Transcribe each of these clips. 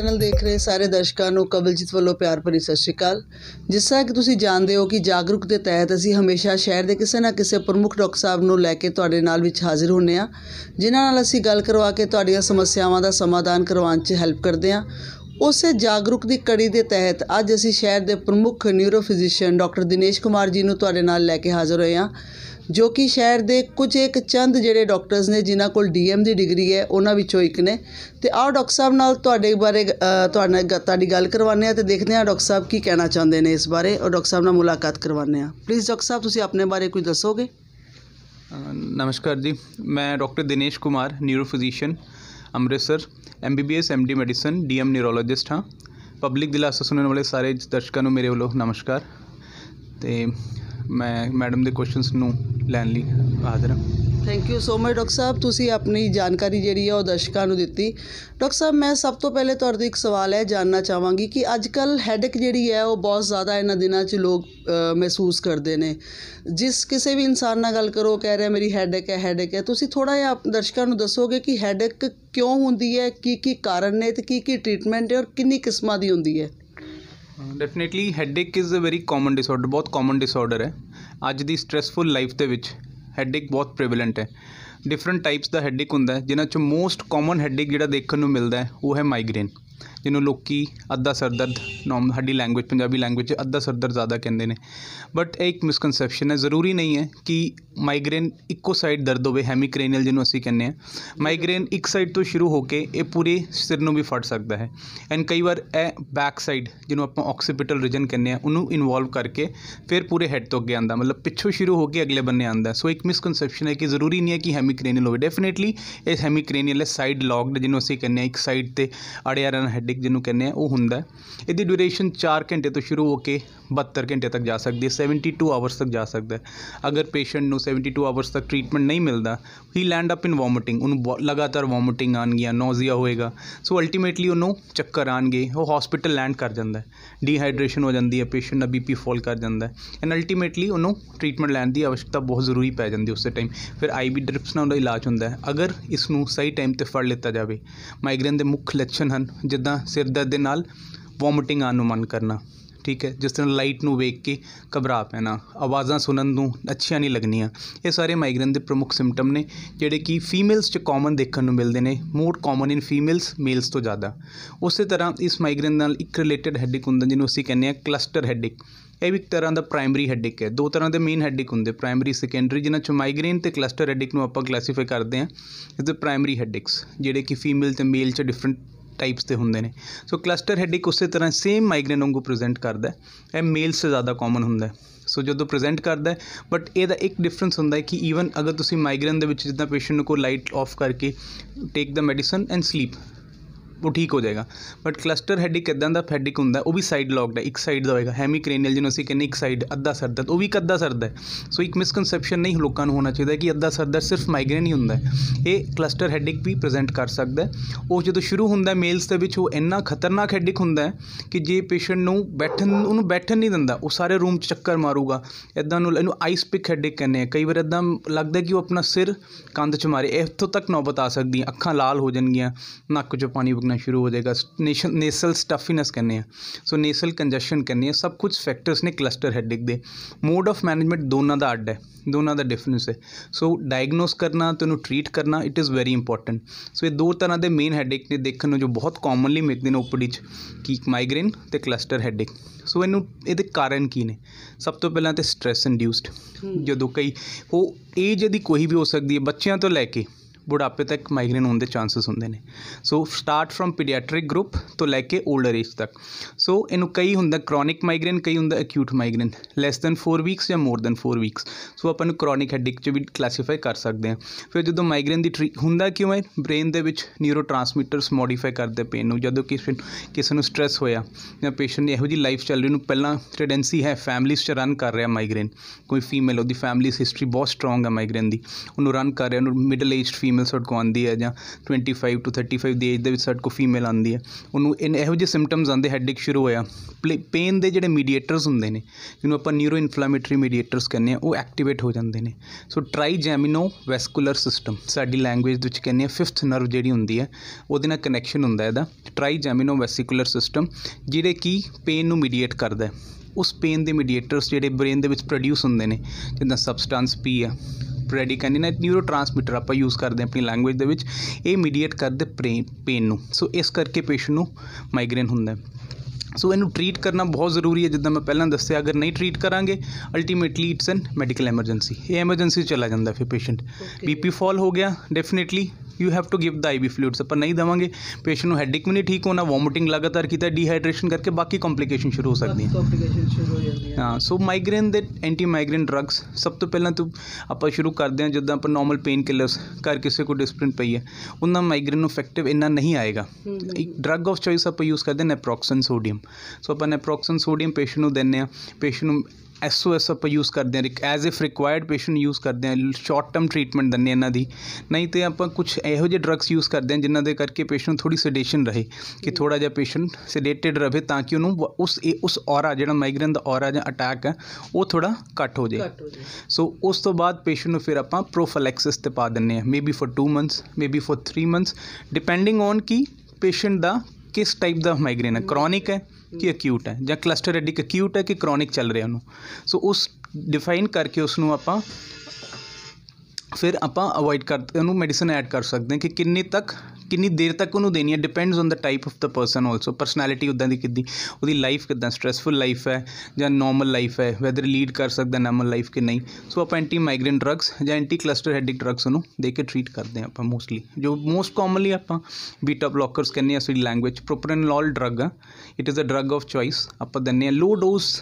Channel ਦੇਖ ਰਹੇ ਸਾਰੇ ਦਰਸ਼ਕਾਂ ਨੂੰ ਕਬਲਜੀਤ ਵੱਲੋਂ ਪਿਆਰ ਭਰੀ ਸਤਿ ਸ਼੍ਰੀ ਅਕਾਲ ਜਿਸ ਤਰ੍ਹਾਂ ਕਿ ਤੁਸੀਂ ਜਾਣਦੇ ਹੋ ਕਿ ਜਾਗਰੂਕ ਦੇ ਤਹਿਤ ਅਸੀਂ ਹਮੇਸ਼ਾ ਸ਼ਹਿਰ ਦੇ ਕਿਸੇ ਨਾ ਕਿਸੇ ਪ੍ਰਮੁੱਖ ਡਾਕਟਰ ਸਾਹਿਬ ਨੂੰ ਲੈ ਕੇ ਤੁਹਾਡੇ ਨਾਲ ਵਿੱਚ ਹਾਜ਼ਰ ਹੁੰਨੇ ਆ ਜਿਨ੍ਹਾਂ ਨਾਲ ਅਸੀਂ ਗੱਲ ਕਰਵਾ ਕੇ ਤੁਹਾਡੀਆਂ ਸਮੱਸਿਆਵਾਂ ਦਾ ਸਮਾਧਾਨ ਕਰਵਾਉਣ 'ਚ ਹੈਲਪ ਕਰਦੇ ਆ ਉਸੇ ਜਾਗਰੂਕ ਦੀ ਕੜੀ ਦੇ ਤਹਿਤ ਅੱਜ ਅਸੀਂ ਸ਼ਹਿਰ ਦੇ ਪ੍ਰਮੁੱਖ ਨਿਊਰੋਫਿਜ਼ੀਸ਼ੀਅਨ ਡਾਕਟਰ ਦਿਨੇਸ਼ ਕੁਮਾਰ ਜੀ ਨੂੰ ਤੁਹਾਡੇ ਨਾਲ ਲੈ ਕੇ ਹਾਜ਼ਰ ਹੋਏ ਆ ਜੋ ਕਿ ਸ਼ਹਿਰ ਦੇ ਕੁਝ ਇੱਕ ਚੰਦ ਜਿਹੜੇ ਡਾਕਟਰਸ ਨੇ ਜਿਨ੍ਹਾਂ ਕੋਲ ਡੀਐਮ ਦੀ ਡਿਗਰੀ ਹੈ ਉਹਨਾਂ ਵਿੱਚੋਂ ਇੱਕ ਨੇ ਤੇ ਆਓ ਡਾਕਟਰ ਸਾਹਿਬ ਨਾਲ ਤੁਹਾਡੇ ਬਾਰੇ ਤੁਹਾਡੇ ਤੁਹਾਡੀ ਗੱਲ ਕਰਵਾਉਂਦੇ ਆ ਤੇ ਦੇਖਦੇ ਆ ਡਾਕਟਰ ਸਾਹਿਬ ਕੀ ਕਹਿਣਾ ਚਾਹੁੰਦੇ ਨੇ ਇਸ ਬਾਰੇ ਔਰ ਡਾਕਟਰ ਸਾਹਿਬ ਨਾਲ ਮੁਲਾਕਾਤ ਕਰਵਾਉਂਦੇ ਆ ਪਲੀਜ਼ ਡਾਕਟਰ ਸਾਹਿਬ ਤੁਸੀਂ ਆਪਣੇ ਬਾਰੇ ਕੁਝ ਦੱਸੋਗੇ ਨਮਸਕਾਰ ਜੀ ਮੈਂ doctor Dinesh Kumar neurophysician Amritsar MBBS MD medicine DM neurologist ਹਾਂ ਪਬਲਿਕ ਦਿਲਾਸ ਸੁਣਨ ਵਾਲੇ ਸਾਰੇ ਦਰਸ਼ਕਾਂ ਨੂੰ ਮੇਰੇ ਵੱਲੋਂ ਨਮਸਕਾਰ ਤੇ ਮੈਂ ਮੈਡਮ ਦੇ ਕੁਐਸਚਨਸ ਨੂੰ ਲੈਣ ਲਈ ਹਾਜ਼ਰ ਹਾਂ thank you so much doctor ਸਾਹਿਬ ਤੁਸੀਂ ਆਪਣੀ ਜਾਣਕਾਰੀ ਜਿਹੜੀ ਹੈ ਉਹ ਦਰਸ਼ਕਾਂ ਨੂੰ ਦਿੱਤੀ ਡਾਕਟਰ ਸਾਹਿਬ ਮੈਂ ਸਭ ਤੋਂ ਪਹਿਲੇ ਤੁਹਾਡੇ ਇੱਕ ਸਵਾਲ ਹੈ ਜਾਨਣਾ ਚਾਹਾਂਗੀ ਕਿ ਅੱਜ ਕੱਲ ਹੈਡੇਕ ਜਿਹੜੀ ਹੈ ਉਹ ਬਹੁਤ ਜ਼ਿਆਦਾ ਇਹਨਾਂ ਦਿਨਾਂ 'ਚ ਲੋਕ ਮਹਿਸੂਸ ਕਰਦੇ ਨੇ ਜਿਸ ਕਿਸੇ ਵੀ ਇਨਸਾਨ ਨਾਲ ਗੱਲ ਕਰੋ ਕਹਿ ਰਿਹਾ ਮੇਰੀ ਹੈਡੇਕ ਹੈ ਹੈਡੇਕ ਹੈ ਤੁਸੀਂ ਥੋੜਾ ਜਿਹਾ ਦਰਸ਼ਕਾਂ ਨੂੰ ਦੱਸੋਗੇ ਕਿ ਹੈਡੇਕ ਕਿਉਂ ਹੁੰਦੀ ਹੈ ਕੀ ਕੀ ਕਾਰਨ ਨੇ ਤੇ ਕੀ ਕੀ ਟ੍ਰੀਟਮੈਂਟ ਹੈ ਔਰ ਕਿੰਨੀ ਕਿਸਮਾਂ ਦੀ ਹੁੰਦੀ ਹੈ definitely headache is a very common disorder ਬਹੁਤ ਕਾਮਨ ਡਿਸਆਰਡਰ ਹੈ ਅੱਜ ਦੀ ਸਟ੍ਰੈਸਫੁਲ ਲਾਈਫ ਦੇ ਵਿੱਚ ਹੈਡਿਕ ਬਹੁਤ ਪ੍ਰੀਵਲੈਂਟ ਹੈ ਡਿਫਰੈਂਟ ਟਾਈਪਸ ਦਾ ਹੈਡਿਕ ਹੁੰਦਾ ਹੈ ਜਿਨ੍ਹਾਂ ਚੋਂ ਮੋਸਟ ਕਾਮਨ ਹੈਡਿਕ ਜਿਹੜਾ ਦੇਖਣ ਨੂੰ ਮਿਲਦਾ ਹੈ ਉਹ ਹੈ ਮਾਈਗ੍ਰੇਨ ਜਿਹਨੂੰ ਲੋਕੀ ਅੱਧਾ ਸਰਦਰਦ ਨੋਮ ਸਾਡੀ ਲੈਂਗੁਏਜ ਪੰਜਾਬੀ ਲੈਂਗੁਏਜ ਅੱਧਾ ਸਰਦਰਦ ਜ਼ਿਆਦਾ ਕਹਿੰਦੇ ਨੇ ਬਟ ਇਹ ਇੱਕ ਮਿਸਕਨਸੈਪਸ਼ਨ ਹੈ ਜ਼ਰੂਰੀ ਨਹੀਂ ਹੈ ਕਿ ਮਾਈਗ੍ਰੇਨ ਇੱਕੋ ਸਾਈਡ ਦਰਦ ਹੋਵੇ ਹੈਮੀਕ੍ਰੇਨੀਅਲ ਜਿਹਨੂੰ ਅਸੀਂ ਕਹਿੰਦੇ ਆ ਮਾਈਗ੍ਰੇਨ ਇੱਕ ਸਾਈਡ ਤੋਂ ਸ਼ੁਰੂ ਹੋ ਕੇ ਇਹ ਪੂਰੇ ਸਿਰ ਨੂੰ ਵੀ ਫੜ ਸਕਦਾ ਹੈ ਐਂਡ ਕਈ ਵਾਰ ਇਹ ਬੈਕ ਸਾਈਡ ਜਿਹਨੂੰ ਆਪਾਂ ਆਕਸੀਪਿਟਲ ਰੀਜਨ ਕਹਿੰਦੇ ਆ ਉਹਨੂੰ ਇਨਵੋਲਵ ਕਰਕੇ ਫਿਰ ਪੂਰੇ ਹੈੱਡ ਤੋਂ ਅੱਗੇ ਆਂਦਾ ਮਤਲਬ ਪਿੱਛੋਂ ਸ਼ੁਰੂ ਹੋ ਕੇ ਅਗਲੇ ਬੰਨੇ ਆਂਦਾ ਸੋ ਇੱਕ ਮਿਸਕਨਸੈਪਸ਼ਨ ਹੈ ਕਿ ਜ਼ਰੂਰੀ ਨਹੀਂ ਹੈ ਕਿ ਹੈਮੀਕ੍ਰੇਨੀਅਲ ਹੋਵੇ ਡੈਫੀਨਿਟਲੀ ਇਹ ਹੈਮੀਕ੍ਰੇਨੀਅਲ ਸਾਈਡ ਲੌਗਡ ਜਿਹਨੂੰ ਅਸੀਂ ਕਹਿੰਦੇ ਆ ਇੱਕ ਸਾਈਡ ਤੇ ਅੜਿਆ ਰਨ ਹੈੱਡ ਡਿਗ ਜਿਹਨੂੰ ਕਹਿੰਦੇ ਆ ਉਹ ਹੁੰਦਾ ਇਹਦੀ ਡਿਊਰੇਸ਼ਨ 4 ਘੰਟੇ ਤੋਂ ਸ਼ੁਰੂ ਹੋ ਕੇ 72 ਘੰਟੇ ਤੱਕ ਜਾ ਸਕਦੀ ਹੈ 72 ਆਵਰਸ ਤੱਕ ਜਾ ਸਕਦਾ ਹੈ ਅਗਰ ਪੇਸ਼ੈਂਟ ਨੂੰ 72 ਆਵਰਸ ਤੱਕ ਟ੍ਰੀਟਮੈਂਟ ਨਹੀਂ ਮਿਲਦਾ ਹੀ ਲੈਂਡ ਅਪ ਇਨ ਵੋਮਿਟਿੰਗ ਉਹਨੂੰ ਲਗਾਤਾਰ ਵੋਮਿਟਿੰਗ ਆਣਗੀਆਂ ਨੋਜ਼ੀਆ ਹੋਏਗਾ ਸੋ ਅਲਟੀਮੇਟਲੀ ਉਹਨੂੰ ਚੱਕਰ ਆਣਗੇ ਉਹ ਹਸਪੀਟਲ ਲੈਂਡ ਕਰ ਜਾਂਦਾ ਹੈ ਡੀਹਾਈਡਰੇਸ਼ਨ ਹੋ ਜਾਂਦੀ ਹੈ ਪੇਸ਼ੈਂਟ ਦਾ ਬੀਪੀ ਫਾਲ ਕਰ ਜਾਂਦਾ ਹੈ ਐਂਡ ਅਲਟੀਮੇਟਲੀ ਉਹਨੂੰ ਟ੍ਰੀਟਮੈਂਟ ਲੈਣ ਦੀ ਅਵਸ਼ਕਤਾ ਬਹੁਤ ਜ਼ਰੂਰੀ ਪੈ ਜਾਂਦੀ ਉਸੇ ਟਾਈਮ ਫਿਰ ਆਈਵੀ ਡ੍ਰਿਪਸ ਨਾਲ ਉਹਦਾ ਇਲਾਜ ਹੁੰਦਾ ਹੈ ਅਗਰ ਇਸ ਨੂੰ ਸਹੀ ਟਾਈਮ ਤੇ ਫੜ ਲਿੱਤਾ ਜਾਵੇ ਮਾਈਗ੍ਰੇਨ ਦੇ ਮੁੱਖ ਲੱਛਣ ਹਨ ਜਿੱਦਾਂ ਸਿਰ ਦਰਦ ਦੇ ਨਾਲ ਵੋਮਿਟਿੰਗ ਆਨ ਨੂੰ ਮਨ ਕਰਨਾ ਠੀਕ ਹੈ ਜਿਸ ਤਰ੍ਹਾਂ ਲਾਈਟ ਨੂੰ ਵੇਖ ਕੇ ਘਬਰਾ ਪੈਣਾ ਆਵਾਜ਼ਾਂ ਸੁਣਨ ਨੂੰ ਅੱਛੀਆਂ ਨਹੀਂ ਲੱਗਣੀਆਂ ਇਹ ਸਾਰੇ ਮਾਈਗ੍ਰੇਨ ਦੇ ਪ੍ਰਮੁੱਖ ਸਿੰਪਟਮ ਨੇ ਜਿਹੜੇ ਕਿ ਫੀਮੇਲਸ 'ਚ ਕਾਮਨ ਦੇਖਣ ਨੂੰ ਮਿਲਦੇ ਨੇ more common in females males ਤੋਂ ਜ਼ਿਆਦਾ ਉਸੇ ਤਰ੍ਹਾਂ ਇਸ ਮਾਈਗ੍ਰੇਨ ਨਾਲ ਇੱਕ ਰਿਲੇਟਡ ਹੈਡਿਕ ਹੁੰਦਾ ਜਿਹਨੂੰ ਅਸੀਂ ਕਹਿੰਦੇ ਆ ਕਲਸਟਰ ਹੈਡਿਕ ਇਹ ਵੀ ਇੱਕ ਤਰ੍ਹਾਂ ਦਾ ਪ੍ਰਾਇਮਰੀ ਹੈਡਿਕ ਹੈ ਦੋ ਤਰ੍ਹਾਂ ਦੇ ਮੇਨ ਹੈਡਿਕ ਹੁੰਦੇ ਪ੍ਰਾਇਮਰੀ ਸੈਕੰਡਰੀ ਜਿਨ੍ਹਾਂ 'ਚ ਮਾਈਗ੍ਰੇਨ ਤੇ ਕਲਸਟਰ ਹੈਡਿਕ ਨੂੰ ਆਪਾਂ ਕਲਾਸੀਫਾਈ ਕਰਦੇ ਆ ਇਸ ਦੇ ਪ੍ਰਾਇਮਰੀ ਹੈਡਿਕਸ ਜਿਹੜੇ ਕਿ ਫੀਮੇਲ ਤੇ ਮੇਲ 'ਚ ਡਿਫਰੈਂਟ ਟਾਈਪਸ ਦੇ ਹੁੰਦੇ ਨੇ ਸੋ ਕਲਸਟਰ ਹੈਡੇਕ ਉਸੇ ਤਰ੍ਹਾਂ ਸੇਮ ਮਾਈਗ੍ਰੇਨ ਵਾਂਗੂ ਪ੍ਰੈਜ਼ੈਂਟ ਕਰਦਾ ਹੈ ਇਹ ਮੇਲਸ ਤੋਂ ਜ਼ਿਆਦਾ ਕਾਮਨ ਹੁੰਦਾ ਹੈ ਸੋ ਜਦੋਂ ਪ੍ਰੈਜ਼ੈਂਟ ਕਰਦਾ ਬਟ ਇਹਦਾ ਇੱਕ ਡਿਫਰੈਂਸ ਹੁੰਦਾ ਹੈ ਕਿ ਈਵਨ ਅਗਰ ਤੁਸੀਂ ਮਾਈਗ੍ਰੇਨ ਦੇ ਵਿੱਚ ਜਿੱਦਾਂ ਪੇਸ਼ੈਂਟ ਨੂੰ ਕੋ ਲਾਈਟ ਆਫ ਕਰਕੇ take the medicine and sleep ਉਹ ਠੀਕ ਹੋ ਜਾਏਗਾ ਬਟ ਕਲਸਟਰ ਹੈਡਿਕ ਇਦਾਂ ਦਾ ਫੈਡਿਕ ਹੁੰਦਾ ਉਹ ਵੀ ਸਾਈਡ ਲੌਕਡ ਹੈ ਇੱਕ ਸਾਈਡ ਦਾ ਹੋਏਗਾ ਹੈਮੀਕ੍ਰੇਨੀਅਲ ਜਿਹਨੂੰ ਅਸੀਂ ਕਹਿੰਦੇ ਇੱਕ ਸਾਈਡ ਅੱਧਾ ਸਰਦ ਹੈ ਉਹ ਵੀ ਇੱਕ ਅੱਧਾ ਹੈ ਸੋ ਇੱਕ ਮਿਸਕਨਸੈਪਸ਼ਨ ਨਹੀਂ ਲੋਕਾਂ ਨੂੰ ਹੋਣਾ ਚਾਹੀਦਾ ਕਿ ਅੱਧਾ ਸਰਦ ਸਿਰਫ ਮਾਈਗ੍ਰੇਨ ਹੀ ਹੁੰਦਾ ਇਹ ਕਲਸਟਰ ਹੈਡਿਕ ਵੀ ਪ੍ਰੈਜ਼ੈਂਟ ਕਰ ਸਕਦਾ ਉਹ ਜਦੋਂ ਸ਼ੁਰੂ ਹੁੰਦਾ ਮੇਲਸ ਦੇ ਵਿੱਚ ਉਹ ਇੰਨਾ ਖਤਰਨਾਕ ਹੈਡਿਕ ਹੁੰਦਾ ਕਿ ਜੇ ਪੇਸ਼ੈਂਟ ਨੂੰ ਬੈਠਣ ਉਹਨੂੰ ਬੈਠਣ ਨਹੀਂ ਦਿੰਦਾ ਉਹ ਸਾਰੇ ਰੂਮ 'ਚ ਚੱਕਰ ਮਾਰੂਗਾ ਇਦਾਂ ਨੂੰ ਇਹਨੂੰ ਆਈਸ ਪਿਕ ਹੈਡਿਕ ਕਹਿੰਦੇ ਆ ਕਈ ਵਾਰ ਇਦਾਂ ਲੱਗਦਾ ਕਿ ਉਹ ਆਪਣਾ ਸਿਰ ਕੰਧ 'ਚ ਮਾਰੇ ਇੱਥੋਂ ਤੱਕ ਨੌਬਤ ਆ ਸਕਦੀ ਅੱਖਾਂ ਲਾਲ ਹੋ ਜਾਣਗੀਆਂ ਨੱਕ 'ਚੋਂ ਪਾਣੀ ਲੱਗਣਾ ਸ਼ੁਰੂ ਹੋ ਜਾਏਗਾ ਨੇਸਲ ਸਟਫੀਨੈਸ ਕਹਿੰਦੇ ਆ ਸੋ ਨੇਸਲ ਕੰਜੈਸ਼ਨ ਕਹਿੰਦੇ ਆ ਸਭ ਕੁਝ ਫੈਕਟਰਸ ਨੇ ਕਲਸਟਰ ਹੈਡਿਕ ਦੇ ਮੋਡ ਆਫ ਮੈਨੇਜਮੈਂਟ ਦੋਨਾਂ ਦਾ ਅੱਡ ਹੈ ਦੋਨਾਂ ਦਾ ਡਿਫਰੈਂਸ ਹੈ ਸੋ ਡਾਇਗਨੋਸ ਕਰਨਾ ਤੇ ਉਹਨੂੰ ਟ੍ਰੀਟ ਕਰਨਾ it is very important so ਇਹ ਦੋ ਤਰ੍ਹਾਂ ਦੇ ਮੇਨ ਹੈਡਿਕ ਨੇ ਦੇਖਣ ਨੂੰ ਜੋ ਬਹੁਤ ਕਾਮਨਲੀ ਮਿਲਦੇ ਨੇ ਓਪੀਡੀ ਚ ਕੀ ਮਾਈਗ੍ਰੇਨ ਤੇ ਕਲਸਟਰ ਹੈਡਿਕ ਸੋ ਇਹਨੂੰ ਇਹਦੇ ਕਾਰਨ ਕੀ ਨੇ ਸਭ ਤੋਂ ਪਹਿਲਾਂ ਤੇ ਸਟ्रेस ਇੰਡਿਊਸਡ ਜਦੋਂ ਕਈ ਉਹ ਏਜ ਦੀ ਕੋਈ ਵੀ ਹੋ ਸਕਦੀ ਹੈ ਬੱਚਿਆਂ ਤੋਂ ਲੈ ਕੇ ਬੁਢਾਪੇ ਤੱਕ ਮਾਈਗ੍ਰੇਨ ਹੋਣ ਦੇ ਚਾਂਸਸ ਹੁੰਦੇ ਨੇ so start from pediatric group ਤੋਂ ਲੈ ਕੇ 올ਡਰ ਏਜ ਤੱਕ ਸੋ ਇਹਨੂੰ ਕਈ ਹੁੰਦਾ ਕ੍ਰੋਨਿਕ ਮਾਈਗ੍ਰੇਨ ਕਈ ਹੁੰਦਾ acute migraine less than 4 weeks ਜਾਂ ਮੋਰ ਥੈਨ 4 ਵੀਕਸ ਸੋ ਆਪਾਂ ਨੂੰ ਕ੍ਰੋਨਿਕ ਹੈਡਿਕ ਚ ਵੀ ਕਲਾਸੀਫਾਈ ਕਰ ਸਕਦੇ ਆ ਫਿਰ ਜਦੋਂ ਮਾਈਗ੍ਰੇਨ ਦੀ ਹੁੰਦਾ ਕਿਉਂ ਹੈ ਬ੍ਰੇਨ ਦੇ ਵਿੱਚ ਨਿਊਰੋਟ੍ਰਾਂਸਮੀਟਰਸ ਮੋਡੀਫਾਈ ਕਰਦੇ ਪੇਨ ਨੂੰ ਜਦੋਂ ਕਿਸੇ ਕਿਸੇ ਨੂੰ ਸਟ्रेस ਹੋਇਆ ਜਾਂ ਪੇਸ਼ੈਂਟ ਨੇ ਇਹੋ ਜੀ ਲਾਈਫ ਚੱਲ ਰਹੀ ਨੂੰ ਪਹਿਲਾਂ ਟ੍ਰੈਂਡੈਂਸੀ ਹੈ ਫੈਮਿਲੀਸ ਚ ਰਨ ਕਰ ਰਿਹਾ ਮਾਈਗ੍ਰੇਨ ਕੋਈ ਫੀਮੇਲ ਉਹਦੀ ਫੈਮਿਲੀਸ ਹਿਸਟਰੀ ਬਹੁਤ ਸਟਰੋਂਗ ਹੈ ਮਾਈਗ੍ਰੇਨ ਦੀ ਉਹਨੂੰ ਰਨ ਕਰ ਰਿਹਾ ਨੂੰ ਮਿਡਲ ਏਜਡ ਫੀਮੇਲ ਸਾਡ ਕੋ ਆਉਂਦੀ ਹੈ ਜਾਂ 25 ਟੂ 35 ਦੀ ਏਜ ਦੇ ਵਿੱਚ ਸਾਡ ਕੋ ਫੀਮੇਲ ਆਉਂਦੀ ਹੈ ਉਹਨੂੰ ਇਨ ਇਹੋ ਜਿਹੇ ਸਿੰਪਟਮਸ ਆਉਂਦੇ ਹੈਡਿਕ ਸ਼ੁਰੂ ਹੋਇਆ ਪੇਨ ਦੇ ਜਿਹੜੇ ਮੀਡੀਏਟਰਸ ਹੁੰਦੇ ਨੇ ਜਿਹਨੂੰ ਆਪਾਂ ਨਿਊਰੋ ਇਨਫਲੇਮੇਟਰੀ ਮੀਡੀਏਟਰਸ ਕਹਿੰਦੇ ਆ ਉਹ ਐਕਟੀਵੇਟ ਹੋ ਜਾਂਦੇ ਨੇ so trigeminovascular system ਸਾਡੀ ਲੈਂਗੁਏਜ ਵਿੱਚ ਕਹਿੰਦੇ ਆ ਫਿਫਥ ਨਰਵ ਜਿਹੜੀ ਹੁੰਦੀ ਹੈ ਉਹਦੇ ਨਾਲ ਕਨੈਕਸ਼ਨ ਹੁੰਦਾ ਇਹਦਾ ਟ੍ਰਾਈ ਜੈਮਿਨੋ ਸਿਸਟਮ ਜਿਹੜੇ ਕੀ ਪੇਨ ਨੂੰ ਮੀਡੀਏਟ ਕਰਦਾ ਉਸ ਪੇਨ ਦੇ ਮੀਡੀਏਟਰਸ ਜਿਹੜੇ ਬ੍ਰੇਨ ਦੇ ਵਿੱਚ ਪ੍ਰੋਡਿਊਸ ਹੁੰਦੇ ਨੇ ਜਿੱਦਾਂ ਸਬਸਟੈਂਸ ਪੀ ਆ ਬ੍ਰੈਡੀਕੈਨਿਨ ਨਿਊਰੋਟ੍ਰਾਂਸਮੀਟਰ ਆਪਾਂ ਯੂਜ਼ ਕਰਦੇ ਆਪਣੀ ਲੈਂਗੁਏਜ ਦੇ ਵਿੱਚ ਇਹ ਮੀਡੀਏਟ ਕਰਦੇ ਪੇਨ ਨੂੰ ਸੋ ਇਸ ਕਰਕੇ ਪੇਸ਼ੈਂਟ ਨੂੰ ਮਾਈਗ੍ਰੇਨ ਹੁੰਦਾ ਸੋ ਇਹਨੂੰ ਟ੍ਰੀਟ ਕਰਨਾ ਬਹੁਤ ਜ਼ਰੂਰੀ ਹੈ ਜਿੱਦਾਂ ਮੈਂ ਪਹਿਲਾਂ ਦੱਸਿਆ ਅਗਰ ਨਹੀਂ ਟ੍ਰੀਟ ਕਰਾਂਗੇ ultimately it's an medical emergency ਇਹ ਐਮਰਜੈਂਸੀ ਚਲਾ ਜਾਂਦਾ ਫਿਰ ਪੇਸ਼ੈਂਟ ਬੀਪੀ ਫਾਲ ਹੋ ਗਿਆ definitely you have to give the IV fluids ਆਪਾਂ ਨਹੀਂ ਦਵਾਂਗੇ ਪੇਸ਼ੈਂਟ ਨੂੰ ਹੈਡਿਕ ਵੀ ਨਹੀਂ ਠੀਕ ਹੋਣਾ ਵੋਮਿਟਿੰਗ ਲਗਾਤਾਰ ਕੀਤਾ ਡੀਹਾਈਡਰੇਸ਼ਨ ਕਰਕੇ ਬਾਕੀ ਕੰਪਲਿਕੇਸ਼ਨ ਸ਼ੁਰੂ ਹੋ ਸਕਦੀਆਂ ਕੰਪਲਿਕੇਸ਼ਨ ਸ਼ੁਰੂ ਹੋ ਜਾਂਦੀਆਂ ਹਾਂ ਸੋ ਮਾਈਗ੍ਰੇਨ ਦੇ ਐਂਟੀ ਮਾਈਗ੍ਰੇਨ ਡਰੱਗਸ ਸਭ ਤੋਂ ਪਹਿਲਾਂ ਤੂੰ ਆਪਾਂ ਸ਼ੁਰੂ ਕਰਦੇ ਹਾਂ ਜਦੋਂ ਆਪਾਂ ਨਾਰਮਲ ਪੇਨ ਕਿਲਰਸ ਕਰ ਕਿਸੇ ਕੋ ਡਿਸਪਲਿਨ ਪਈ ਹੈ ਉਹਨਾਂ ਮਾਈਗ੍ਰੇਨ ਨੂੰ ਇਫੈਕਟਿਵ ਇੰਨਾ ਨਹੀਂ ਆਏਗਾ ਇੱਕ ਡਰੱਗ ਆਫ ਚੋਇਸ ਆਪਾਂ ਯੂਜ਼ ਕਰਦੇ ਨੇ ਨੈਪਰੋਕਸਨ ਸੋਡੀਅਮ ਸੋ ਆਪਾਂ ਨੈਪਰੋਕਸਨ ਸੋਡੀਅਮ ਪੇਸ਼ੈਂਟ ਨੂੰ ਦਿੰਨੇ ਆ ਪੇਸ਼ੈਂਟ ਨੂੰ ਐਸਓਐਸ ਆਪਾਂ ਯੂਜ਼ ਕਰਦੇ ਹਾਂ as if required patient use ਕਰਦੇ ਹਾਂ ਸ਼ਾਰਟ ਟਰਮ ਟ੍ਰੀਟਮੈਂਟ ਦੰਨੇ ਇਹਨਾਂ ਦੀ ਨਹੀਂ ਤੇ ਆਪਾਂ ਕੁਝ ਇਹੋ ਜਿਹੇ ਡਰੱਗਸ ਯੂਜ਼ ਕਰਦੇ ਹਾਂ ਜਿਨ੍ਹਾਂ ਦੇ ਕਰਕੇ ਪੇਸ਼ੈਂਟ ਥੋੜੀ ਸੈਡੇਸ਼ਨ ਰਹੇ ਕਿ ਥੋੜਾ ਜਿਹਾ ਪੇਸ਼ੈਂਟ ਸੈਡੇਟਡ ਰਹੇ ਤਾਂ ਕਿ ਉਹਨੂੰ ਉਸ ਉਸ ਔਰਾ ਜਿਹੜਾ ਮਾਈਗ੍ਰੇਨ ਦਾ ਔਰਾ ਜਾਂ ਅਟੈਕ ਹੈ ਉਹ ਥੋੜਾ ਘੱਟ ਹੋ ਜਾਏ ਸੋ ਉਸ ਤੋਂ ਬਾਅਦ ਪੇਸ਼ੈਂਟ ਨੂੰ ਫਿਰ ਆਪਾਂ ਪ੍ਰੋਫਿਲੈਕਸਿਸ ਤੇ ਪਾ ਦਿੰਨੇ ਆ maybe for 2 months maybe for 3 months depending on ਕਿ ਪੇਸ਼ੈਂਟ ਦਾ ਕਿਸ ਟਾਈਪ ਦਾ ਮਾਈਗ੍ਰੇਨ ਹੈ ਕ੍ਰੋਨਿਕ ਹੈ ਕਿ ਅਕਿਊਟ ਹੈ ਜਾਂ ਕਲਸਟਰ ਐਡਿਕ ਅਕਿਊਟ ਹੈ ਕਿ ਕ੍ਰੋਨਿਕ ਚੱਲ ਰਿਹਾ ਉਹਨੂੰ ਸੋ ਉਸ ਡਿਫਾਈਨ ਕਰਕੇ ਉਸ ਨੂੰ ਆਪਾਂ ਫਿਰ ਆਪਾਂ ਅਵੋਇਡ ਕਰ ਉਹਨੂੰ ਮੈਡੀਸਨ ਐਡ ਕਰ ਸਕਦੇ ਹਾਂ ਕਿ ਕਿੰਨੇ ਤੱਕ ਕਿੰਨੀ ਦੇਰ ਤੱਕ ਉਹਨੂੰ ਦੇਣੀ ਹੈ depends on the type of the person also personality ਉਦਾਂ ਦੀ ਕਿੱਦੀ ਉਹਦੀ ਲਾਈਫ ਕਿਦਾਂ ਸਟ੍ਰੈਸਫੁਲ ਲਾਈਫ ਹੈ ਜਾਂ ਨਾਰਮਲ ਲਾਈਫ ਹੈ ਵੈਦਰ ਲੀਡ ਕਰ ਸਕਦਾ ਨਾਰਮਲ ਲਾਈਫ ਕਿ ਨਹੀਂ ਸੋ ਆਪਾਂ ਐਂਟੀ ਮਾਈਗ੍ਰੇਨ ਡਰੱਗਸ ਜਾਂ ਐਂਟੀ ਕਲਸਟਰ ਹੈਡਿਕ ਡਰੱਗਸ ਉਹਨੂੰ ਦੇ ਕੇ ਟਰੀਟ ਕਰਦੇ ਆਪਾਂ ਮੋਸਟਲੀ ਜੋ ਮੋਸਟ ਕਾਮਨਲੀ ਆਪਾਂ ਬੀਟਾ ਬਲੌਕਰਸ ਕਹਿੰਦੇ ਆ ਸਾਡੀ ਲੈਂਗੁਏਜ ਪ੍ਰੋਪਰਨੋਲ ਡਰੱਗ ਆ it is a drug of choice ਆਪਾਂ ਦਿੰਨੇ ਆ low dose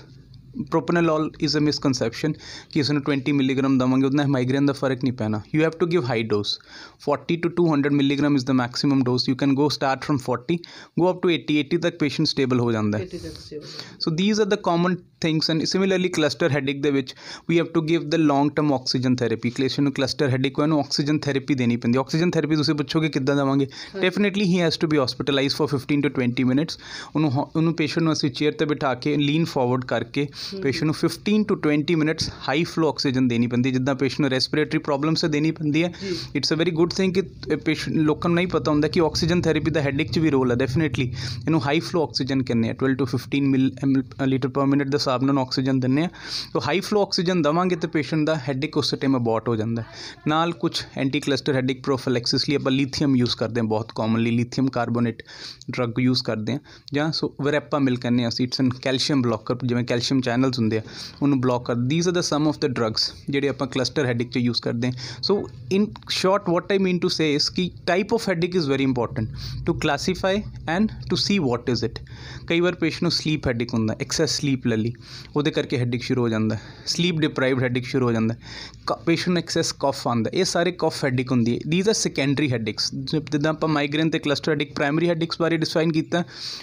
propranolol is a misconception ਕਿ ਇਸ ਨੂੰ 20 ਮਿਲੀਗ੍ਰਾਮ ਦਵਾਂਗੇ ਉਹਦੇ ਨਾਲ ਮਾਈਗ੍ਰੇਨ ਦਾ ਫਰਕ ਨਹੀਂ ਪੈਣਾ you have to give high dose 40 to 200 milligram is the maximum dose you can go start from 40 go up to 80 80 ਤੱਕ ਪੇਸ਼ੈਂਟ ਸਟੇਬਲ ਹੋ ਜਾਂਦਾ so these are the common things and similarly cluster headache ਦੇ ਵਿੱਚ ਵੀ have to give the long term oxygen therapy ਕਲੇਸ਼ਨ ਨੂੰ cluster headache ਨੂੰ oxygen therapy ਦੇਣੀ ਪੈਂਦੀ ਆਕਸੀਜਨ ਥੈਰੇਪੀ ਤੁਸੀਂ ਪੁੱਛੋਗੇ ਕਿੱਦਾਂ ਦਵਾਂਗੇ definitely he has to be hospitalized for 15 to 20 minutes ਉਹਨੂੰ ਉਹਨੂੰ ਪੇਸ਼ੈਂਟ ਨੂੰ ਅਸੀਂ ਚੇਅਰ ਤੇ ਬਿਠਾ ਕੇ ਲੀਨ ਫਾਰਵਰਡ ਕਰਕੇ ਪੇਸ਼ੈਂਟ ਨੂੰ 15 to 20 minutes high flow oxygen ਦੇਣੀ ਪੈਂਦੀ ਜਿੱਦਾਂ ਪੇਸ਼ੈਂਟ ਨੂੰ ਰੈਸਪੀਰੇਟਰੀ ਪ੍ਰੋਬਲਮ ਸੇ ਦੇਣੀ ਪੈਂਦੀ ਹੈ it's a very good thing ਕਿ ਪੇਸ਼ੈਂਟ ਲੋਕਾਂ ਨੂੰ ਨਹੀਂ ਪਤਾ ਹੁੰਦਾ ਕਿ ਆਕਸੀਜਨ ਥੈਰੇਪੀ ਦਾ ਹੈਡਿਕ 'ਚ ਵੀ ਰੋਲ ਹੈ ਡੈਫੀਨਿਟਲੀ ਇਹਨੂੰ ਹਾਈ ਫਲੋ ਆਕਸੀਜਨ ਕਹਿੰਦੇ ਆ 12 to 15 mil litre per minute ਦੇ ਹਿਸਾਬ ਨਾਲ ਆਕਸੀਜਨ ਦਿੰਨੇ ਆ ਸੋ ਹਾਈ ਫਲੋ ਆਕਸੀਜਨ ਦਵਾਂਗੇ ਤੇ ਪੇਸ਼ੈਂਟ ਦਾ ਹੈਡਿਕ ਉਸ ਟਾਈਮ ਅਬੋਰਟ ਹੋ ਜਾਂਦਾ ਨਾਲ ਕੁਝ ਐਂਟੀ ਕਲਸਟਰ ਹੈਡਿਕ ਪ੍ਰੋਫਿਲੈਕਸਿਸ ਲਈ ਆਪਾਂ ਲੀਥੀਅਮ ਯੂਜ਼ ਕਰਦੇ ਆ ਬਹੁਤ commonly lithium carbonate drug use ਕਰਦੇ ਆ ਜਾਂ ਸੋ ਵਰੈਪਾ ਮਿਲ ਕਹਿੰਦੇ ਆ ਸੀਟਸਨ ਕੈਲਸ਼ੀਅਮ ਬਲੋਕਰ ਜਿਵੇਂ ਕੈਲਸ਼ੀਅਮ ਚੈਨਲਸ ਹੁੰਦੇ ਆ ਉਹਨੂੰ ਬਲੌਕ ਕਰ these are the some of the drugs ਜਿਹੜੇ ਆਪਾਂ ਕਲਸਟਰ ਹੈਡਿਕ 'ਚ ਯੂਜ਼ ਕਰਦੇ ਹਾਂ ਸੋ ਇਨ short what I mean to say is ਕਿ type of headache is very important to classify and to see what is it ਕਈ ਵਾਰ patient ਨੂੰ sleep ਹੈਡਿਕ ਹੁੰਦਾ ਐਕਸੈਸ ਸਲੀਪ ਲੱਲੀ ਲਈ ਉਹਦੇ ਕਰਕੇ ਹੈਡਿਕ ਸ਼ੁਰੂ ਹੋ ਜਾਂਦਾ ਸਲੀਪ ਡਿਪਰਾਈਵਡ ਹੈਡਿਕ ਸ਼ੁਰੂ ਹੋ ਜਾਂਦਾ ਪੇਸ਼ੈਂਟ ਨੂੰ ਐਕਸੈਸ ਕਫ ਆਉਂਦਾ ਇਹ ਸਾਰੇ ਕਫ ਹੈਡਿਕ ਹੁੰਦੀ ਹੈ ਥੀਸ ਆਰ ਸੈਕੰਡਰੀ ਹੈਡਿਕਸ ਜਿੱਦਾਂ ਆਪਾਂ ਮਾਈਗ੍ਰੇਨ ਤੇ ਕਲਸਟਰ ਹੈਡਿਕ ਪ੍ਰਾਇਮਰੀ ਹੈਡਿਕਸ ਬਾਰੇ ਡਿਸਾਈਨ ਕੀਤਾ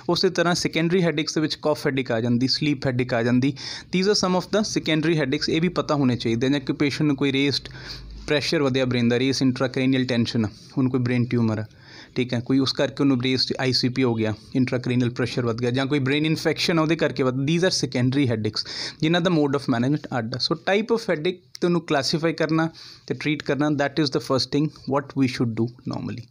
ਉਸੇ ਤਰ੍ਹਾਂ ਸੈਕੰਡਰੀ ਹੈਡਿਕਸ ਦੇ ਵਿੱਚ ਕਫ ਹੈਡਿਕ ਆ ਜਾਂਦੀ ਸਲੀਪ ਹੈਡਿਕ ਆ ਜਾਂਦੀ these are some of the secondary headaches ਇਹ ਵੀ ਪਤਾ ਹੋਣੇ ਚਾਹੀਦੇ ਨੇ ਕਿ ਪੇਸ਼ੈਂਟ ਨੂੰ ਕੋਈ ਰੇਸਟ ਪ੍ਰੈਸ਼ਰ ਵਧਿਆ ਬ੍ਰੇਨ ਦਾ ਰੇਸ ਇੰਟਰਾਕ੍ਰੇਨੀਅਲ ਟੈਨਸ਼ਨ ਹੁਣ ਕੋਈ ਬ੍ਰੇਨ ਟਿਊਮਰ ਠੀਕ ਹੈ ਕੋਈ ਉਸ ਕਰਕੇ ਉਹਨੂੰ ਬ੍ਰੇਸ ਆਈਸੀਪੀ ਹੋ ਗਿਆ ਇੰਟਰਾਕ੍ਰੇਨੀਅਲ ਪ੍ਰੈਸ਼ਰ ਵਧ ਗਿਆ ਜਾਂ ਕੋਈ ਬ੍ਰੇਨ ਇਨਫੈਕਸ਼ਨ ਉਹਦੇ ਕਰਕੇ ਵਧ ਥੀਸ ਆਰ ਸੈਕੰਡਰੀ ਹੈਡਿਕਸ ਜਿਨ੍ਹਾਂ ਦਾ ਮੋਡ ਆਫ ਮੈਨੇਜਮੈਂਟ ਅੱਡ ਸੋ ਟਾਈਪ ਆਫ ਹੈਡਿਕ ਤੇ ਉਹਨੂੰ ਕਲਾਸੀਫਾਈ ਕਰਨਾ ਤੇ ਟਰੀਟ ਕਰਨਾ that is the first thing what we should do normally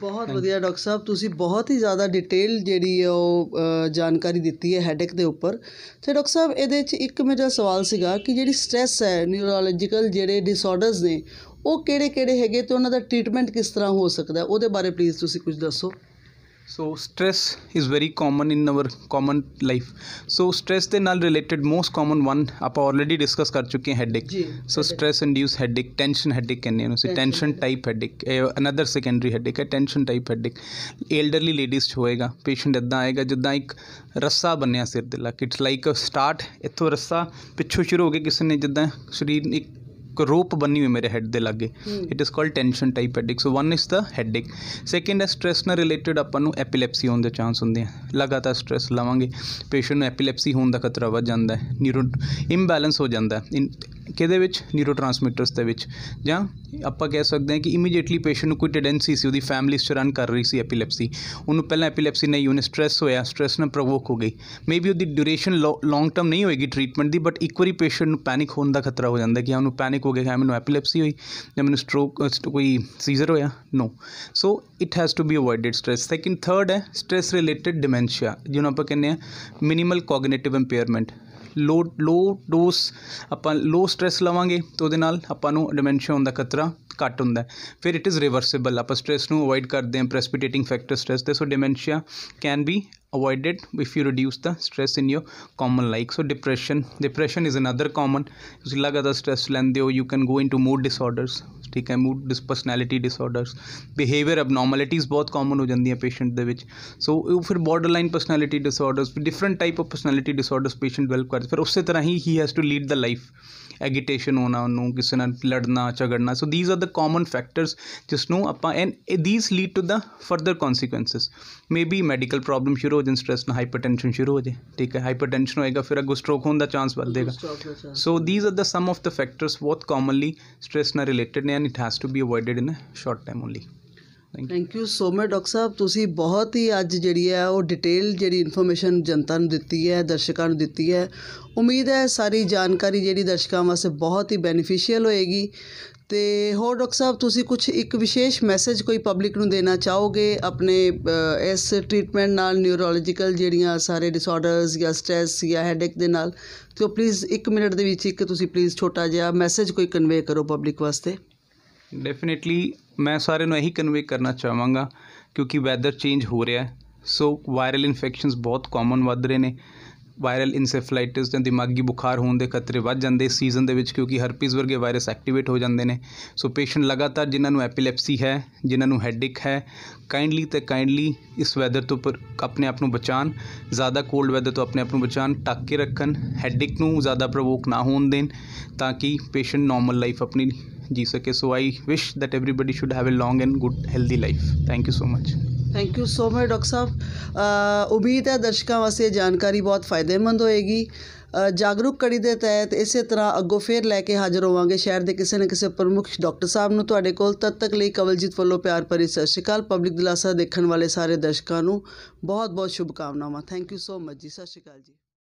ਬਹੁਤ ਵਧੀਆ ਡਾਕਟਰ ਸਾਹਿਬ ਤੁਸੀਂ ਬਹੁਤ ਹੀ ਜ਼ਿਆਦਾ ਡਿਟੇਲ ਜਿਹੜੀ ਹੈ ਉਹ ਜਾਣਕਾਰੀ ਦਿੱਤੀ ਹੈ ਹੈਡੇਕ ਦੇ ਉੱਪਰ ਤੇ ਡਾਕਟਰ ਸਾਹਿਬ ਇਹਦੇ ਵਿੱਚ ਇੱਕ ਮੇਰਾ ਸਵਾਲ ਸੀਗਾ ਕਿ ਜਿਹੜੀ ਸਟ्रेस ਹੈ ਨਿਊਰੋਲੋਜੀਕਲ ਜਿਹੜੇ ਡਿਸਆਰਡਰਸ ਨੇ ਉਹ ਕਿਹੜੇ-ਕਿਹੜੇ ਹੈਗੇ ਤੇ ਉਹਨਾਂ ਦਾ ਟ੍ਰੀਟਮੈਂਟ ਕਿਸ ਤਰ੍ਹਾਂ ਹੋ ਸਕਦਾ ਉਹਦੇ ਬਾਰੇ ਪਲੀਜ਼ ਤੁਸੀਂ ਕੁਝ ਦੱਸੋ so stress is very common in our common life so stress ਦੇ ਨਾਲ ਰਿਲੇਟਡ ਮੋਸਟ ਕਾਮਨ ਵਨ ਆਪਾਂ ਆਲਰੇਡੀ ਡਿਸਕਸ ਕਰ ਚੁੱਕੇ ਹੈ headache so stress induce headache tension headache ਕਹਿੰਦੇ ਉਹਨੂੰ ਸੀ tension type headache another secondary headache ਹੈ tension type headache elderly ladies 'ਚ ਹੋਏਗਾ ਪੇਸ਼ੈਂਟ ਇਦਾਂ ਆਏਗਾ ਜਿੱਦਾਂ ਇੱਕ ਰੱਸਾ ਬੰਨਿਆ ਸਿਰ ਦੇ ਲੱਕ ਇਟਸ ਲਾਈਕ ਅ ਸਟਾਰਟ ਇਥੋਂ ਰੱਸਾ ਪਿੱਛੋਂ ਸ਼ੁਰੂ ਹੋ ਕੇ ਕਿਸੇ ਨੇ ਜਿੱਦਾਂ ਸਰੀਰ ਇੱਕ rope bani hui mere head de lage it is called tension type headache so one is the headache second is stress ਨਾਲ ਰਿਲੇਟਡ ਆਪਾਂ ਨੂੰ ਐਪੀਲੈਪਸੀ ਹੋਣ ਦੇ ਚਾਂਸ ਹੁੰਦੇ ਆ ਲਗਾਤਾਰ ਸਟ੍ਰੈਸ ਲਵਾਂਗੇ ਪੇਸ਼ੈਂਟ ਨੂੰ ਐਪੀਲੈਪਸੀ ਹੋਣ ਦਾ ਖਤਰਾ ਵੱਧ ਜਾਂਦਾ ਹੈ ਨਿਊਰੋ ਇੰਬੈਲੈਂਸ ਹੋ ਜਾਂਦਾ ਹੈ ਕਿਹਦੇ ਵਿੱਚ ਨਿਊਰੋਟ੍ਰਾਂਸਮੀਟਰਸ ਦੇ ਵਿੱਚ ਜਾਂ ਆਪਾਂ ਕਹਿ ਸਕਦੇ ਹਾਂ ਕਿ ਇਮੀਡੀਏਟਲੀ ਪੇਸ਼ੈਂਟ ਨੂੰ ਕੋਈ ਟੈਂਡੈਂਸੀ ਸੀ ਉਹਦੀ ਫੈਮਿਲੀ ਰਨ ਕਰ ਰਹੀ ਸੀ ਐਪੀਲੈਪਸੀ ਉਹਨੂੰ ਪਹਿਲਾਂ ਐਪੀਲੈਪਸੀ ਨਹੀਂ ਉਹਨੇ ਸਟ्रेस ਹੋਇਆ ਸਟ्रेस ਨਾਲ ਪ੍ਰੋਵੋਕ ਹੋ ਗਈ ਮੇਬੀ ਉਹਦੀ ਡਿਊਰੇਸ਼ਨ ਲੌਂਗ ਟਰਮ ਨਹੀਂ ਹੋਏਗੀ ਟ੍ਰੀਟਮੈਂਟ ਦੀ ਬਟ ਇੱਕ ਵਾਰੀ ਪੇਸ਼ੈਂਟ ਨੂੰ ਪੈਨਿਕ ਹੋਣ ਦਾ ਖਤਰਾ ਹੋ ਜਾਂਦਾ ਕਿ ਉਹਨੂੰ ਪੈਨਿਕ ਹੋ ਗਿਆ ਹੈ ਮੈਨੂੰ ਐਪੀਲੈਪਸੀ ਹੋਈ ਜਾਂ ਮੈਨੂੰ ਸਟ੍ਰੋਕ ਕੋਈ ਸੀਜ਼ਰ ਹੋਇਆ no so it has to be avoided stress second third ਹੈ ਸਟ्रेस ਰਿਲੇਟਡ ਡਿਮੈਂਸ਼ੀਆ ਜਿਹਨੂੰ ਆਪਾਂ ਕਹਿੰਦੇ ਆ minimal cognitive impairment low low dose ਆਪਾਂ ਲੋ ਸਟ्रेस ਲਵਾਂਗੇ ਤਾਂ ਉਹਦੇ ਨਾਲ ਆਪਾਂ ਨੂੰ ਡਿਮੈਂਸ਼ੀਆ ਹੋਣ ਦਾ ਖਤਰਾ ਘੱਟ ਹੁੰਦਾ ਫਿਰ ਇਟ ਇਜ਼ ਰਿਵਰਸਿਬਲ ਆਪਾਂ ਸਟ्रेस ਨੂੰ ਅਵੋਇਡ ਕਰਦੇ ਹਾਂ ਪ੍ਰੈਸਪੀਟੇਟਿੰਗ ਫੈਕਟਰ ਸਟ्रेस ਤੇ so dementia can be avoided if you reduce the stress in your common life so depression depression is another common ਤੁਸੀਂ ਲਗਾਤਾਰ ਸਟ੍ਰੈਸ ਲੈਂਦੇ ਹੋ you can go into mood disorders ਠੀਕ ਹੈ mood dis personality disorders behaviour abnormalities ਬਹੁਤ common ਹੋ ਜਾਂਦੀਆਂ patient ਦੇ ਵਿੱਚ ਸੋ ਉਹ ਫਿਰ borderline personality disorders different type of personality disorders patient develop ਕਰਦੇ ਫਿਰ ਉਸੇ ਤਰ੍ਹਾਂ ਹੀ ਹੀ has to lead the life agitation ਹੋਣਾ ਉਹਨੂੰ ਕਿਸੇ ਨਾਲ ਲੜਨਾ ਝਗੜਨਾ so these are the common factors ਜਿਸ ਨੂੰ ਆਪਾਂ and these lead to the further consequences maybe medical problem ਸ਼ੁਰੂ ਹੋ ਜਾਣ ਸਟ੍ਰੈਸ ਨਾਲ ਹਾਈਪਰਟੈਂਸ਼ਨ ਸ਼ੁਰੂ ਹੋ ਜੇ ਠੀਕ ਹੈ ਹਾਈਪਰਟੈਂਸ਼ਨ ਹੋਏਗਾ ਫਿਰ ਅਗੋ ਸਟ੍ਰੋਕ ਹੋਣ ਦਾ ਚਾਂਸ ਵੱਧ ਜਾਏਗਾ so these are the some of the factors ਬਹੁਤ ਕਾਮਨਲੀ ਸਟ੍ਰੈਸ ਨਾਲ ਰਿਲੇਟਡ ਨੇ and it has to be avoided in a short time only thank you so much doctor ਸਾਹਿਬ ਤੁਸੀਂ ਬਹੁਤ ਹੀ ਅੱਜ ਜਿਹੜੀ ਹੈ ਉਹ ਡਿਟੇਲ ਜਿਹੜੀ ਇਨਫੋਰਮੇਸ਼ਨ ਜਨਤਾ ਨੂੰ ਦਿੱਤੀ ਹੈ ਦਰਸ਼ਕਾਂ ਨੂੰ ਦਿੱਤੀ ਹੈ ਉਮੀਦ ਹੈ ਸਾਰੀ ਜਾਣਕਾਰੀ ਜਿਹੜੀ ਦਰਸ਼ਕਾਂ ਵਾਸਤੇ ਬਹੁਤ ਹੀ ਬੈਨੀਫੀਸ਼ੀਅਲ ਹੋਏਗੀ ਤੇ ਹੋਰ ਡਾਕਟਰ ਸਾਹਿਬ ਤੁਸੀਂ ਕੁਝ ਇੱਕ ਵਿਸ਼ੇਸ਼ ਮੈਸੇਜ ਕੋਈ ਪਬਲਿਕ ਨੂੰ ਦੇਣਾ ਚਾਹੋਗੇ ਆਪਣੇ ਇਸ ਟ੍ਰੀਟਮੈਂਟ ਨਾਲ ਨਿਊਰੋਲੋਜੀਕਲ ਜਿਹੜੀਆਂ ਸਾਰੇ ਡਿਸਆਰਡਰਸ ਜਾਂ ਸਟ्रेस ਜਾਂ ਹੈਡੇਕ ਦੇ ਨਾਲ ਤੇ ਪਲੀਜ਼ 1 ਮਿੰਟ ਦੇ ਵਿੱਚ ਇੱਕ ਤੁਸੀਂ ਪਲੀਜ਼ ਛੋਟਾ ਜਿਹਾ ਮੈਸੇਜ ਕੋਈ ਕਨਵੇ ਕਰੋ ਪਬਲਿਕ ਵਾਸਤੇ ਡੈਫੀਨਿਟਲੀ ਮੈਂ ਸਾਰਿਆਂ ਨੂੰ ਇਹੀ ਕਨਵੇ ਕਰਨਾ ਚਾਹਾਂਗਾ ਕਿਉਂਕਿ ਵੈਦਰ ਚੇਂਜ ਹੋ ਰਿਹਾ ਸੋ ਵਾਇਰਲ ਇਨਫੈਕਸ਼ਨਸ ਬਹੁਤ ਕਾਮਨ ਵੱਧ ਰਹੇ ਨੇ ਵਾਇਰਲ ਇਨਸੈਫਲਾਈਟਿਸ ਜਾਂ ਦਿਮਾਗੀ ਬੁਖਾਰ ਹੋਣ ਦੇ ਖਤਰੇ ਵੱਧ ਜਾਂਦੇ ਸੀਜ਼ਨ ਦੇ ਵਿੱਚ ਕਿਉਂਕਿ ਹਰਪੀਸ ਵਰਗੇ ਵਾਇਰਸ ਐਕਟੀਵੇਟ ਹੋ ਜਾਂਦੇ ਨੇ ਸੋ ਪੇਸ਼ੈਂਟ ਲਗਾਤਾਰ ਜਿਨ੍ਹਾਂ ਨੂੰ ਐਪੀਲੈਪਸੀ ਹੈ ਜਿਨ੍ਹਾਂ ਨੂੰ ਹੈਡਿਕ ਹੈ ਕਾਈਂਡਲੀ ਤੇ ਕਾਈਂਡਲੀ ਇਸ ਵੈਦਰ ਤੋਂ ਆਪਣੇ ਆਪ ਨੂੰ ਬਚਾਣ ਜ਼ਿਆਦਾ ਕੋਲਡ ਵੈਦਰ ਤੋਂ ਆਪਣੇ ਆਪ ਨੂੰ ਬਚਾਣ ਟੱਕ ਕੇ ਰੱਖਣ ਹੈਡਿਕ ਨੂੰ ਜ਼ਿਆਦਾ ਪ੍ਰੋਵੋਕ ਨਾ ਹੋਣ ਦੇਣ ਤਾਂ ਕਿ ਪੇਸ਼ੈਂਟ ਨਾਰਮਲ ਲਾਈਫ ਆਪਣੀ Jesus. Okay, so I wish that everybody should have a long and good, healthy life. Thank you so much. Thank you so much doctor ਸਾਹਿਬ ਉਮੀਦ ਹੈ ਦਰਸ਼ਕਾਂ ਵਾਸਤੇ ਇਹ ਜਾਣਕਾਰੀ ਬਹੁਤ ਫਾਇਦੇਮੰਦ ਹੋਏਗੀ ਜਾਗਰੂਕ ਕੜੀ ਦੇ ਤਹਿਤ ਇਸੇ ਤਰ੍ਹਾਂ ਅੱਗੋਂ ਫੇਰ ਲੈ ਕੇ ਹਾਜ਼ਰ ਹੋਵਾਂਗੇ ਸ਼ਹਿਰ ਦੇ ਕਿਸੇ ਨਾ ਕਿਸੇ ਪ੍ਰਮੁੱਖ ਡਾਕਟਰ ਸਾਹਿਬ ਨੂੰ ਤੁਹਾਡੇ ਕੋਲ ਤਦ ਤੱਕ ਲਈ ਕਵਲਜੀਤ ਵੱਲੋਂ ਪਿਆਰ ਭਰੀ ਸਤਿ ਸ਼੍ਰੀ ਅਕਾਲ ਪਬਲਿਕ ਦਿਲਾਸਾ ਦੇਖਣ ਵਾਲੇ ਸਾਰੇ ਦਰਸ਼ਕਾਂ ਨੂੰ ਬਹੁਤ ਬਹੁਤ ਸ਼ੁਭਕਾਮਨਾਵਾਂ ਥੈਂਕ ਯੂ ਸੋ ਮਚ ਜੀ ਸਤਿ ਸ਼੍ਰੀ ਅਕਾਲ ਜੀ